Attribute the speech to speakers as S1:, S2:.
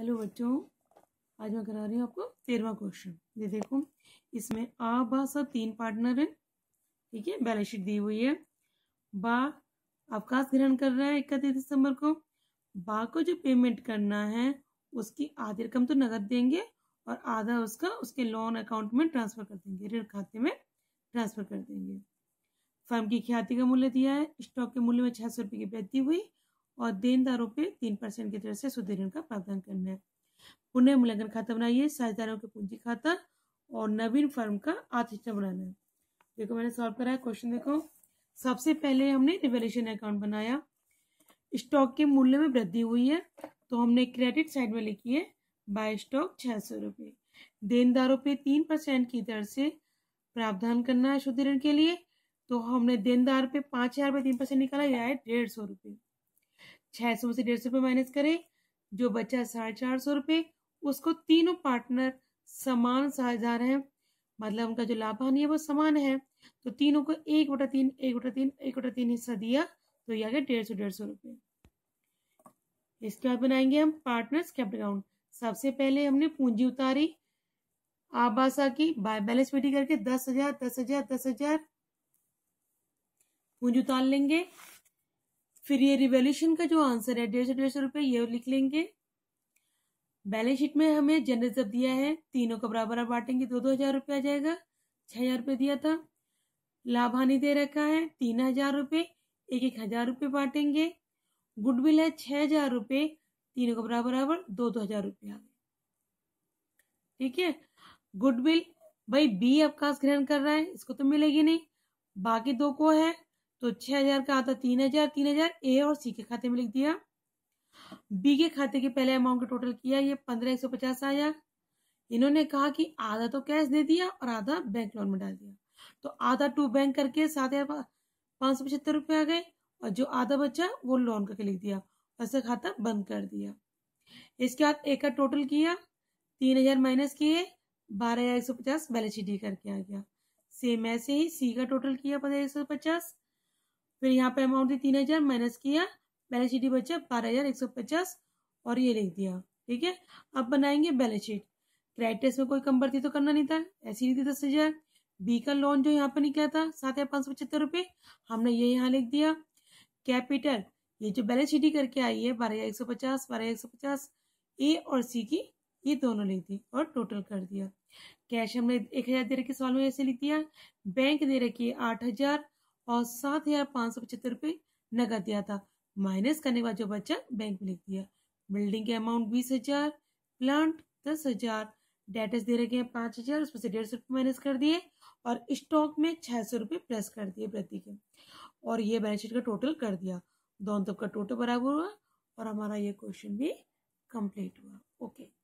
S1: hello बच्चों आज मैं करा रही हूँ आपको तेरवा क्वेश्चन ये देखो इसमें आ बा सब तीन पार्टनर है ठीक है बैलेंस शीट दी हुई है बा अवकाश ग्रहण कर रहा है इकतीस दिसंबर को बा को जो पेमेंट करना है उसकी आधी रकम तो नकद देंगे और आधा उसका उसके लोन अकाउंट में ट्रांसफर कर देंगे ऋण खाते में ट्रांसफर कर देंगे फर्म की ख्याति का मूल्य दिया है स्टॉक के मूल्य में छह सौ रुपये की वृद्धि हुई और देनदारों पे तीन परसेंट की दर से शुद्ध ऋण का प्रावधान करना है पुनः मूल्यांकन खाता बनाइए साझेदारों के पूंजी खाता और नवीन फर्म का आर्थिकता बनाना है देखो मैंने सॉल्व करा है क्वेश्चन देखो सबसे पहले हमने रिवेल्यूशन अकाउंट बनाया स्टॉक के मूल्य में वृद्धि हुई है तो हमने क्रेडिट साइड में लिखी है बाय स्टॉक छह सौ रुपये देनदारों पे तीन परसेंट की दर से प्रावधान करना है शुद्ध ऋण के लिए तो हमने देनदार पे पाँच हजार रुपये तीन परसेंट निकाला या है डेढ़ सौ रुपये छह सौ से डेढ़ सौ रुपये माइनस करें जो बचा साढ़े चार सौ रुपये उसको तीनों पार्टनर समान साझेदार हैं मतलब उनका जो हानि है वो समान है तो तीनों को एक बटा तीन एक बटा तीन एक बटा तीन हिस्सा दिया तो ये आ गया डेढ़ सौ डेढ़ सौ रुपये इसके बाद बनाएंगे हम पार्टनर्स कैप्ट अकाउंट सबसे पहले हमने पूंजी उतारी आबासा की बाय बैलेंस मीटिंग करके दस हजार दस हजार दस हजार पूंजी उतार लेंगे फिर ये रिवेल्यूशन का जो आंसर है डेढ़ सौ डेढ़ सौ रुपये ये लिख लेंगे बैलेंस शीट में हमें जनरल सब दिया है तीनों का बराबर बांटेंगे दो दो हजार रुपये आ जाएगा छः हजार रुपये दिया था लाभ हानि दे रखा है तीन हजार रुपये एक एक हजार रुपये बांटेंगे गुडविल है छः हजार रुपये तीनों का बराबर बराबर दो दो हजार रुपये आ गए ठीक है गुडविल भाई बी अवकाश ग्रहण कर रहा है इसको तो मिलेगी नहीं बाकी दो को है तो छह हजार का आता तीन हजार तीन हजार ए और सी के खाते में लिख दिया बी के खाते के पहले अमाउंट टोटल किया ये पंद्रह एक सौ पचास आया इन्होंने कहा कि आधा तो कैश दे दिया और आधा बैंक लोन में डाल दिया तो आधा टू बैंक करके सात हजार पाँच सौ पचहत्तर रुपये आ गए और जो आधा बचा वो लोन करके लिख दिया ऐसा खाता बंद कर दिया इसके बाद एक का टोटल किया तीन हजार माइनस किए बारह हजार एक सौ पचास बैलेंस शीट करके आ गया सेम ऐसे ही सी का टोटल किया पंद्रह एक सौ पचास फिर यहाँ पे अमाउंट थी तीन हजार माइनस किया बैलेंस शीट बचा बारह हजार एक सौ पचास और ये लिख दिया ठीक है अब बनाएंगे बैलेंस शीट क्रेडिटर्स में कोई कम बढ़ती तो करना नहीं था ऐसी ही थी दस हजार बी का लोन जो यहाँ पे निकला था सात हजार पाँच सौ पचहत्तर रुपये हमने ये यहाँ लिख दिया कैपिटल ये जो बैलेंस शीट ही करके आई है बारह हजार एक सौ पचास बारह हजार एक सौ पचास ए और सी की ये दोनों लिख दी और टोटल कर दिया कैश हमने एक हजार दे रखी सवाल में ऐसे लिख दिया बैंक दे रखी है आठ हजार और सात हजार पाँच सौ पचहत्तर रुपये नकद दिया था माइनस करने के बाद जो बच्चा बैंक में लिख दिया बिल्डिंग के अमाउंट बीस हजार प्लांट दस हजार डेटस दे रखे हैं पाँच हजार उसमें से डेढ़ सौ रुपये माइनस कर दिए और स्टॉक में छः सौ रुपये प्लस कर दिए प्रति के और ये बैलेंस शीट का टोटल कर दिया दोनों तब का टोटल बराबर हुआ और हमारा ये क्वेश्चन भी कंप्लीट हुआ ओके